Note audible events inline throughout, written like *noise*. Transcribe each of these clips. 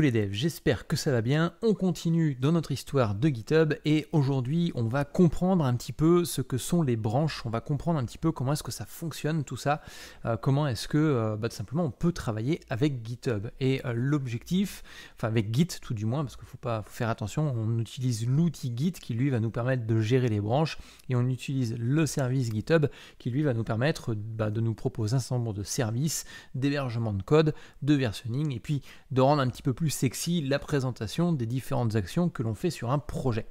les devs, j'espère que ça va bien. On continue dans notre histoire de GitHub et aujourd'hui on va comprendre un petit peu ce que sont les branches, on va comprendre un petit peu comment est-ce que ça fonctionne tout ça, euh, comment est-ce que euh, bah, tout simplement on peut travailler avec GitHub. Et euh, l'objectif, enfin avec Git tout du moins, parce qu'il faut pas faire attention, on utilise l'outil Git qui lui va nous permettre de gérer les branches et on utilise le service GitHub qui lui va nous permettre bah, de nous proposer un certain nombre de services, d'hébergement de code, de versionning et puis de rendre un petit peu plus plus sexy la présentation des différentes actions que l'on fait sur un projet.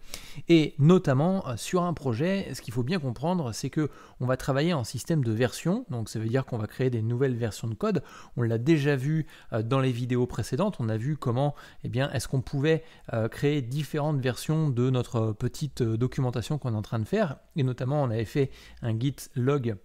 Et notamment euh, sur un projet, ce qu'il faut bien comprendre, c'est que on va travailler en système de version, donc ça veut dire qu'on va créer des nouvelles versions de code. On l'a déjà vu euh, dans les vidéos précédentes, on a vu comment et eh bien est-ce qu'on pouvait euh, créer différentes versions de notre petite documentation qu'on est en train de faire et notamment on avait fait un git log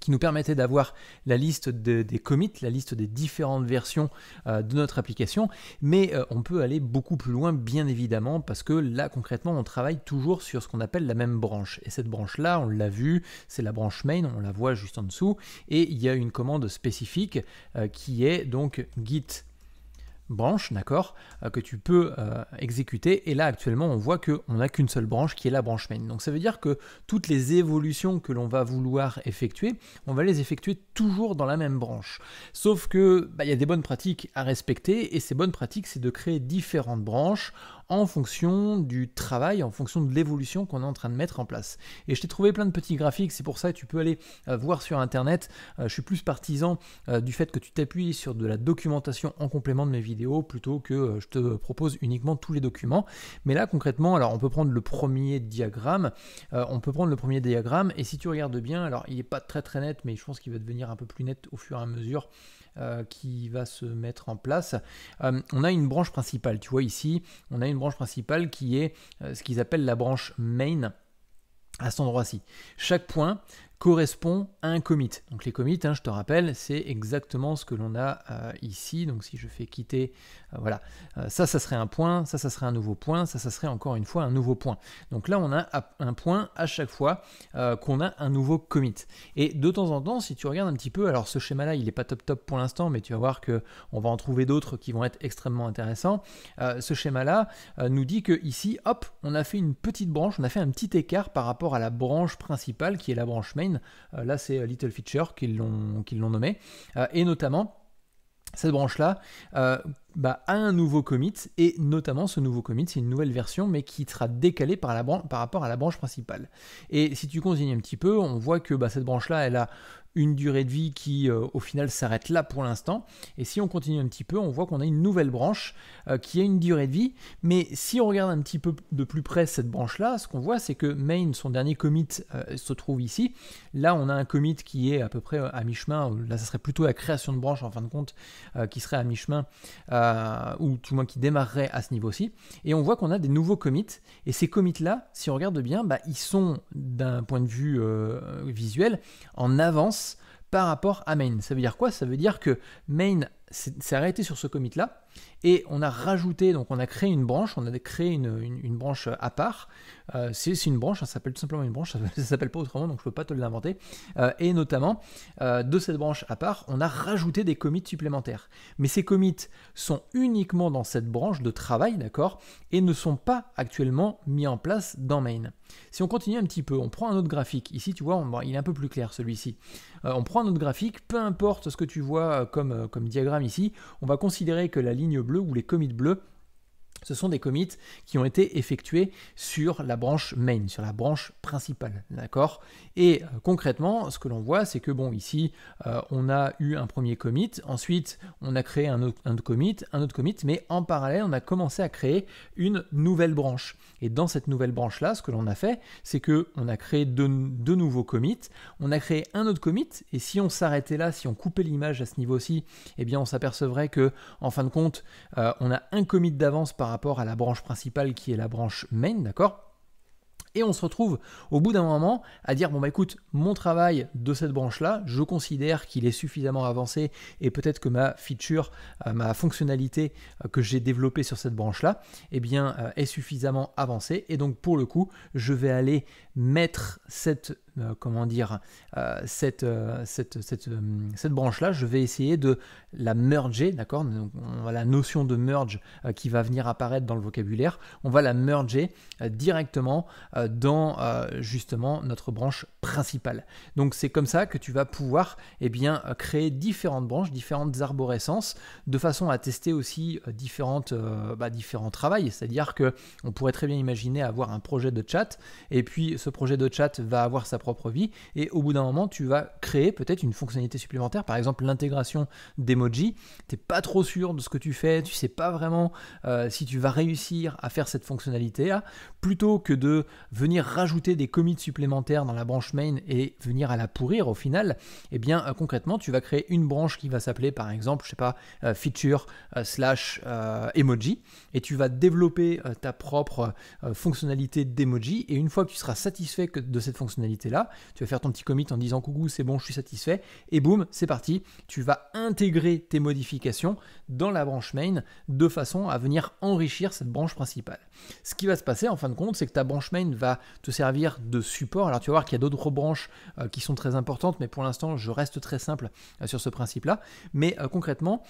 qui nous permettait d'avoir la liste des commits, la liste des différentes versions euh, de notre application, mais euh, on peut aller beaucoup plus loin bien évidemment parce que là concrètement on travaille toujours sur ce qu'on appelle la même branche et cette branche là on l'a vu c'est la branche main on la voit juste en dessous et il y a une commande spécifique euh, qui est donc git branches, d'accord, euh, que tu peux euh, exécuter. Et là, actuellement, on voit qu'on n'a qu'une seule branche qui est la branche main. Donc ça veut dire que toutes les évolutions que l'on va vouloir effectuer, on va les effectuer toujours dans la même branche. Sauf que bah, il y a des bonnes pratiques à respecter et ces bonnes pratiques, c'est de créer différentes branches en fonction du travail, en fonction de l'évolution qu'on est en train de mettre en place. Et je t'ai trouvé plein de petits graphiques, c'est pour ça que tu peux aller euh, voir sur Internet. Euh, je suis plus partisan euh, du fait que tu t'appuies sur de la documentation en complément de mes vidéos plutôt que je te propose uniquement tous les documents. Mais là, concrètement, alors on peut prendre le premier diagramme. on peut prendre le premier diagramme et si tu regardes bien, alors il n'est pas très très net, mais je pense qu'il va devenir un peu plus net au fur et à mesure. Euh, qui va se mettre en place. Euh, on a une branche principale, tu vois ici, on a une branche principale qui est euh, ce qu'ils appellent la branche main à cet endroit-ci. Chaque point, correspond à un commit. Donc les commits, hein, je te rappelle, c'est exactement ce que l'on a euh, ici. Donc si je fais quitter, euh, voilà, euh, ça, ça serait un point, ça, ça serait un nouveau point, ça, ça serait encore une fois un nouveau point. Donc là, on a un point à chaque fois qu'on a un nouveau commit. Et de temps en temps, si tu regardes un petit peu, alors ce schéma-là, il n'est pas top top pour l'instant, mais tu vas voir qu'on va en trouver d'autres qui vont être extrêmement intéressants. ce schéma-là nous dit que ici, hop, on a fait une petite branche, on a fait un petit écart par rapport à la branche principale qui est la branche main euh, là c'est euh, Little Feature qu'ils l'ont nommé, euh, et notamment cette branche-là bah, a un nouveau commit, et notamment ce nouveau commit, c'est une nouvelle version, mais qui sera décalée par, la par rapport à la branche principale. Et si tu consignes un petit peu, on voit que bah, cette branche-là, elle a une durée de vie qui euh, au final s'arrête là pour l'instant. Et si on continue un petit peu, on voit qu'on a une nouvelle branche euh, qui a une durée de vie. Mais si on regarde un petit peu de plus près cette branche-là, ce qu'on voit c'est que main, son dernier commit, euh, se trouve ici. Là on a un commit qui est à peu près à mi-chemin, là ça serait plutôt la création de branche en fin de compte, qui serait à mi-chemin, ou tout le moins qui démarrerait à ce niveau-ci. Et on voit qu'on a des nouveaux commits. Et ces commits-là, si on regarde bien, bah, ils sont d'un point de vue visuel en avance par rapport à main. Ça veut dire quoi Ça veut dire que main s'est arrêté sur ce commit-là, et on a rajouté, donc on a créé une branche, on a créé une, branche à part. Euh, c'est une branche, hein, ça s'appelle tout simplement une branche, *laughs* ça ne s'appelle pas autrement, donc je ne peux pas te l'inventer. Euh, et notamment, euh, de cette branche à part, on a rajouté des commits supplémentaires. Mais ces commits sont uniquement dans cette branche de travail, d'accord, et ne sont pas actuellement mis en place dans main. Si on continue un petit peu, on prend un autre graphique. Ici, tu vois, il est un peu plus clair celui-ci. on prend un autre graphique, peu importe ce que tu vois comme, comme diagramme ici, on va considérer que la ligne bleue ou les commits bleus ce sont des commits qui ont été effectués sur la branche main, sur la branche principale, d'accord Et euh, concrètement, ce que l'on voit, c'est que bon, ici, euh, on a eu un premier commit, ensuite, on a créé un autre, commit, un autre commit, mais en parallèle, on a commencé à créer une nouvelle branche. Et dans cette nouvelle branche-là, ce que l'on a fait, c'est que on a créé deux, nouveaux commits, on a créé un autre commit, et si on s'arrêtait là, si on coupait l'image à ce niveau-ci, eh bien, on s'apercevrait que, en fin de compte, euh, on a un commit d'avance par rapport à la branche principale qui est la branche main, d'accord et on se retrouve au bout d'un moment à dire bon bah écoute, mon travail de cette branche-là, je considère qu'il est suffisamment avancé et peut-être que ma feature, euh, ma fonctionnalité euh, que j'ai développée sur cette branche-là, eh bien euh, est suffisamment avancée et donc pour le coup, je vais aller mettre cette euh, comment dire, euh, cette, euh, cette, branche-là, je vais essayer de la merger, d'accord On la notion de merge qui va venir apparaître dans le vocabulaire, on va la merger directement dans justement notre branche principale. Donc c'est comme ça que tu vas pouvoir et eh bien, créer différentes branches, différentes arborescences, de façon à tester aussi différentes, bah, différents travails, c'est-à-dire que on pourrait très bien imaginer avoir un projet de chat, et puis ce projet de chat va avoir sa propre vie, et au bout d'un moment, tu vas créer peut-être une fonctionnalité supplémentaire, par exemple l'intégration d'emoji. T'es pas trop sûr de ce que tu fais, tu sais pas vraiment euh, si tu vas réussir à faire cette fonctionnalité-là, plutôt que de venir rajouter des commits supplémentaires dans la branche main et venir à la pourrir au final, et eh bien euh, concrètement, tu vas créer une branche qui va s'appeler par exemple, je sais pas, euh, feature slash emoji, et tu vas développer ta propre fonctionnalité d'emoji, et une fois que tu seras satisfait de cette fonctionnalité, là. Tu vas faire ton petit commit en disant coucou, c'est bon, je suis satisfait. Et boum, c'est parti. Tu vas intégrer tes modifications dans la branche main de façon à venir enrichir cette branche principale. Ce qui va se passer en fin de compte, c'est que ta branche main va te servir de support. Alors tu vas voir qu'il y a d'autres branches euh, qui sont très importantes, mais pour l'instant, je reste très simple euh, sur ce principe-là. Mais euh, concrètement,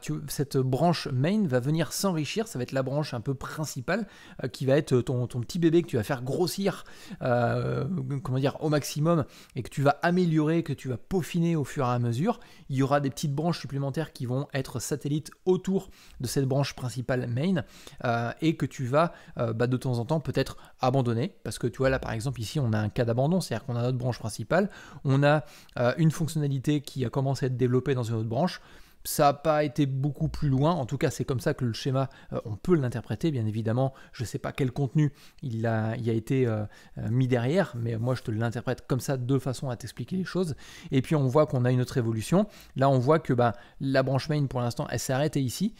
tu, cette branche main va venir s'enrichir. Ça va être la branche un peu principale qui va être ton, petit bébé que tu vas faire grossir, comment dire, au maximum et que tu vas améliorer, que tu vas peaufiner au fur et à mesure. Il y aura des petites branches supplémentaires qui vont être satellites autour de cette branche principale main euh, et que tu vas euh, bah, de temps en temps peut-être abandonner parce que tu vois là par exemple ici on a un cas d'abandon, c'est-à-dire qu'on a notre branche principale, on a euh, une fonctionnalité qui a commencé à être développée dans une autre branche ça n'a pas été beaucoup plus loin. En tout cas, c'est comme ça que le schéma, euh, on peut l'interpréter. Bien évidemment, je ne sais pas quel contenu il a, a été euh, euh, mis derrière, mais moi, je te l'interprète comme ça de façon à t'expliquer les choses. Et puis, on voit qu'on a une autre évolution. Là, on voit que bah, la branche main, pour l'instant, elle s'est arrêtée ici.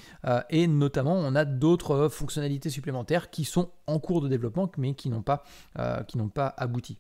et notamment, on a d'autres fonctionnalités supplémentaires qui sont en cours de développement, mais qui n'ont pas abouti.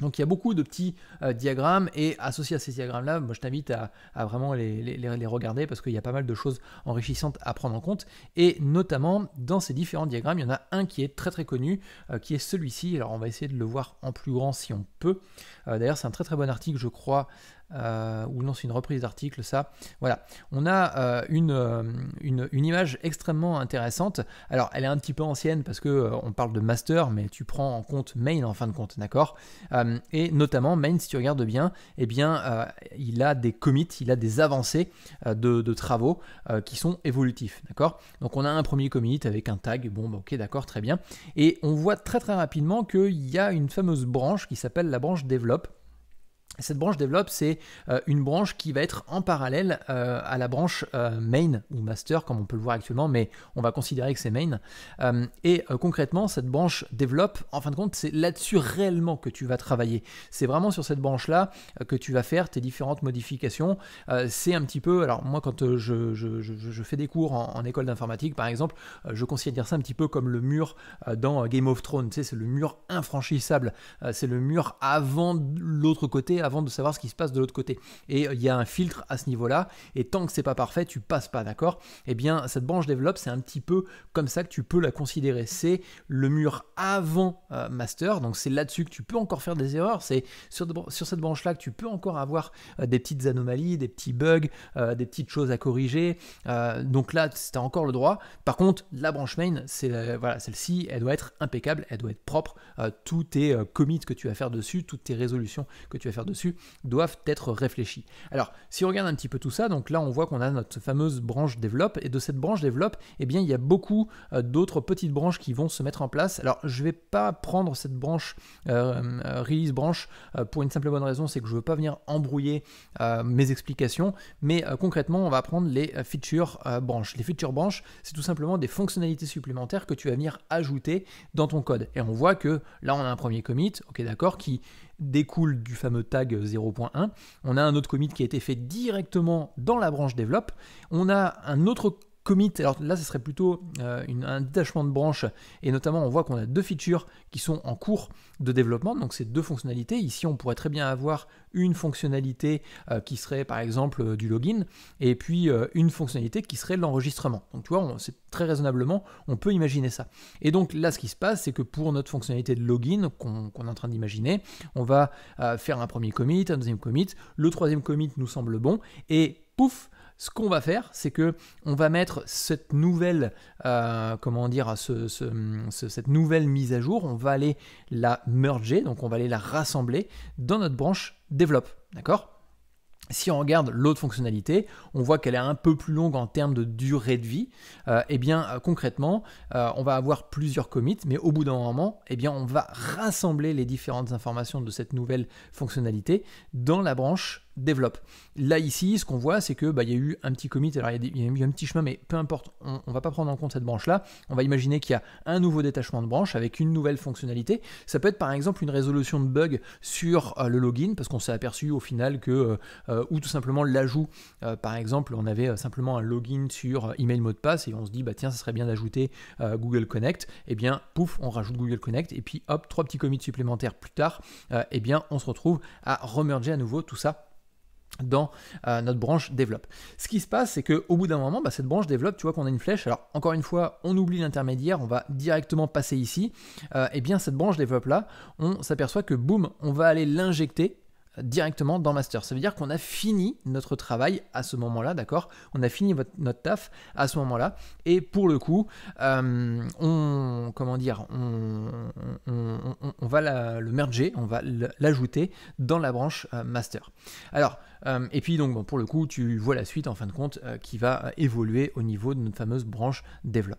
Donc il y a beaucoup de petits euh, diagrammes et associés à ces diagrammes-là, moi je t'invite à, vraiment les, regarder parce qu'il y a pas mal de choses enrichissantes à prendre en compte. Et notamment dans ces différents diagrammes, il y en a un qui est très très connu, euh, qui est celui-ci. Alors on va essayer de le voir en plus grand si on peut. Euh, d'ailleurs c'est un très très bon article je crois euh, ou non, c'est une reprise d'article, ça. Voilà. On a euh, euh, une, image extrêmement intéressante. Alors, elle est un petit peu ancienne parce que on parle de master, mais tu prends en compte main en fin de compte, d'accord Et notamment, main, si tu regardes bien, eh bien, il a des commits, il a des avancées de, travaux qui sont évolutifs, d'accord Donc, on a un premier commit avec un tag. Bon, bah, ok, d'accord, très bien. Et on voit très très rapidement qu'il y a une fameuse branche qui s'appelle la branche develop cette branche développe, c'est euh, une branche qui va être en parallèle euh, à la branche euh, main ou master, comme on peut le voir actuellement, mais on va considérer que c'est main. et concrètement, cette branche développe, en fin de compte, c'est là-dessus réellement que tu vas travailler. C'est vraiment sur cette branche-là que tu vas faire tes différentes modifications. c'est un petit peu, alors moi, quand je, fais des cours en, école d'informatique, par exemple, je considère ça un petit peu comme le mur dans Game of Thrones. c'est le mur infranchissable. c'est le mur avant l'autre côté avant de savoir ce qui se passe de l'autre côté. Et euh, il y a un filtre à ce niveau-là, et tant que c'est pas parfait, tu passes pas, d'accord et eh bien, cette branche développe, c'est un petit peu comme ça que tu peux la considérer. C'est le mur avant euh, master, donc c'est là-dessus que tu peux encore faire des erreurs, c'est sur, cette branche-là que tu peux encore avoir euh, des petites anomalies, des petits bugs, des petites choses à corriger. donc là, tu encore le droit. Par contre, la branche main, c'est voilà, celle-ci, elle doit être impeccable, elle doit être propre, tous tes commits que tu vas faire dessus, toutes tes résolutions que tu vas faire dessus doivent être réfléchis. Alors, si on regarde un petit peu tout ça, donc là on voit qu'on a notre fameuse branche développe, et de cette branche développe, eh bien il y a beaucoup euh, d'autres petites branches qui vont se mettre en place. Alors, je vais pas prendre cette branche euh, euh, release branche pour une simple bonne raison, c'est que je veux pas venir embrouiller mes explications, mais concrètement, on va prendre les features branches. Les features branches, c'est tout simplement des fonctionnalités supplémentaires que tu vas venir ajouter dans ton code. Et on voit que là, on a un premier commit, ok d'accord, qui découle du fameux tag 0.1. On a un autre commit qui a été fait directement dans la branche développe. On a un autre commit. Alors là, ce serait plutôt euh, un détachement de branche. Et notamment, on voit qu'on a deux features qui sont en cours de développement. Donc, ces deux fonctionnalités. Ici, on pourrait très bien avoir une fonctionnalité euh, qui serait, par exemple, euh, du login. Et puis, une fonctionnalité qui serait l'enregistrement. Donc, tu vois, c'est très raisonnablement, on peut imaginer ça. Et donc, là, ce qui se passe, c'est que pour notre fonctionnalité de login qu'on est en train d'imaginer, on va faire un premier commit, un deuxième commit. Le troisième commit nous semble bon. Et pouf, ce qu'on va faire, c'est que on va mettre cette nouvelle, euh, comment dire, cette nouvelle mise à jour, on va aller la merger, donc on va aller la rassembler dans notre branche développe, d'accord si on regarde l'autre fonctionnalité, on voit qu'elle est un peu plus longue en termes de durée de vie. Euh, eh bien, euh, concrètement, on va avoir plusieurs commits, mais au bout d'un moment, et eh bien, on va rassembler les différentes informations de cette nouvelle fonctionnalité dans la branche développe. Là ici, ce qu'on voit, c'est que bah, il y a eu un petit commit, alors il y, a, eu un petit chemin, mais peu importe, on, ne va pas prendre en compte cette branche-là. On va imaginer qu'il y a un nouveau détachement de branche avec une nouvelle fonctionnalité. Ça peut être par exemple une résolution de bug sur euh, le login, parce qu'on s'est aperçu au final que, euh, euh, ou tout simplement l'ajout, par exemple, on avait simplement un login sur email mot de passe et on se dit bah tiens, ça serait bien d'ajouter Google Connect. eh bien, pouf, on rajoute Google Connect et puis hop, trois petits commits supplémentaires plus tard, eh bien, on se retrouve à remerger à nouveau tout ça dans euh, notre branche développe. Ce qui se passe, c'est qu'au bout d'un moment, bah, cette branche développe, tu vois qu'on a une flèche, alors encore une fois, on oublie l'intermédiaire, on va directement passer ici, et euh, eh bien cette branche développe là, on s'aperçoit que boum, on va aller l'injecter directement dans master. Ça veut dire qu'on a fini notre travail à ce moment-là, d'accord On a fini notre taf à ce moment-là. Et pour le coup, euh, on, comment dire, on, va le merger, on va l'ajouter dans la branche euh, master. Alors, euh, et puis donc pour le coup, tu vois la suite en fin de compte qui va évoluer au niveau de notre fameuse branche develop ».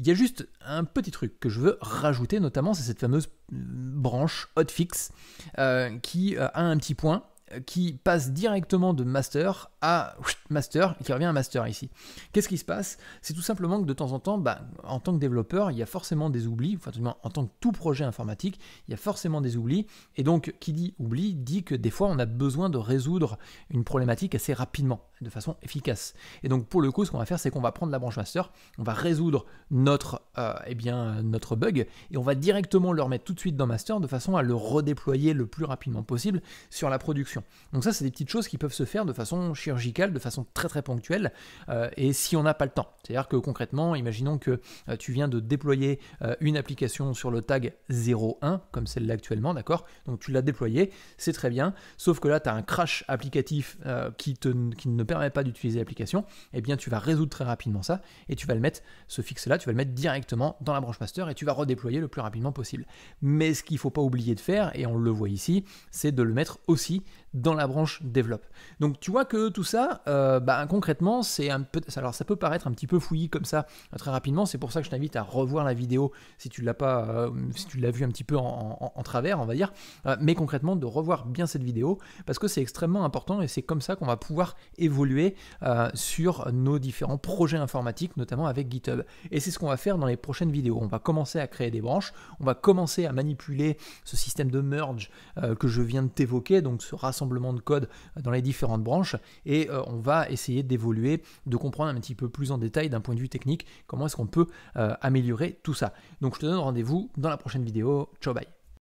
Il y a juste un petit truc que je veux rajouter, notamment, c'est cette fameuse euh, branche hotfix euh, qui euh, a un petit point qui passe directement de master à master, qui revient à master ici. Qu'est-ce qui se passe C'est tout simplement que de temps en temps, bah, en tant que développeur, il y a forcément des oublis, enfin en tant que tout projet informatique, il y a forcément des oublis, et donc qui dit oubli dit que des fois on a besoin de résoudre une problématique assez rapidement, de façon efficace. Et donc pour le coup, ce qu'on va faire, c'est qu'on va prendre la branche master, on va résoudre notre, euh, eh bien, notre bug, et on va directement le remettre tout de suite dans master de façon à le redéployer le plus rapidement possible sur la production. Donc ça, c'est des petites choses qui peuvent se faire de façon chirurgicale, de façon très très ponctuelle, euh, et si on n'a pas le temps. C'est-à-dire que concrètement, imaginons que euh, tu viens de déployer euh, une application sur le tag 01, comme celle-là actuellement, d'accord Donc tu l'as déployé, c'est très bien, sauf que là, tu as un crash applicatif qui, te, qui ne permet pas d'utiliser l'application, et eh bien tu vas résoudre très rapidement ça, et tu vas le mettre, ce fixe-là, tu vas le mettre directement dans la branche master, et tu vas redéployer le plus rapidement possible. Mais ce qu'il ne faut pas oublier de faire, et on le voit ici, c'est de le mettre aussi dans la branche développe. Donc tu vois que tout ça, euh, bah, concrètement, c'est un peu, alors ça peut paraître un petit peu fouillis comme ça euh, très rapidement. C'est pour ça que je t'invite à revoir la vidéo si tu l'as pas, euh, si tu l'as vu un petit peu en, travers, on va dire. mais concrètement, de revoir bien cette vidéo parce que c'est extrêmement important et c'est comme ça qu'on va pouvoir évoluer sur nos différents projets informatiques, notamment avec GitHub. Et c'est ce qu'on va faire dans les prochaines vidéos. On va commencer à créer des branches, on va commencer à manipuler ce système de merge que je viens de t'évoquer, donc ce rassemblement de code dans les différentes branches et euh, on va essayer d'évoluer, de comprendre un petit peu plus en détail d'un point de vue technique comment est-ce qu'on peut euh, améliorer tout ça. Donc je te donne rendez-vous dans la prochaine vidéo. Ciao bye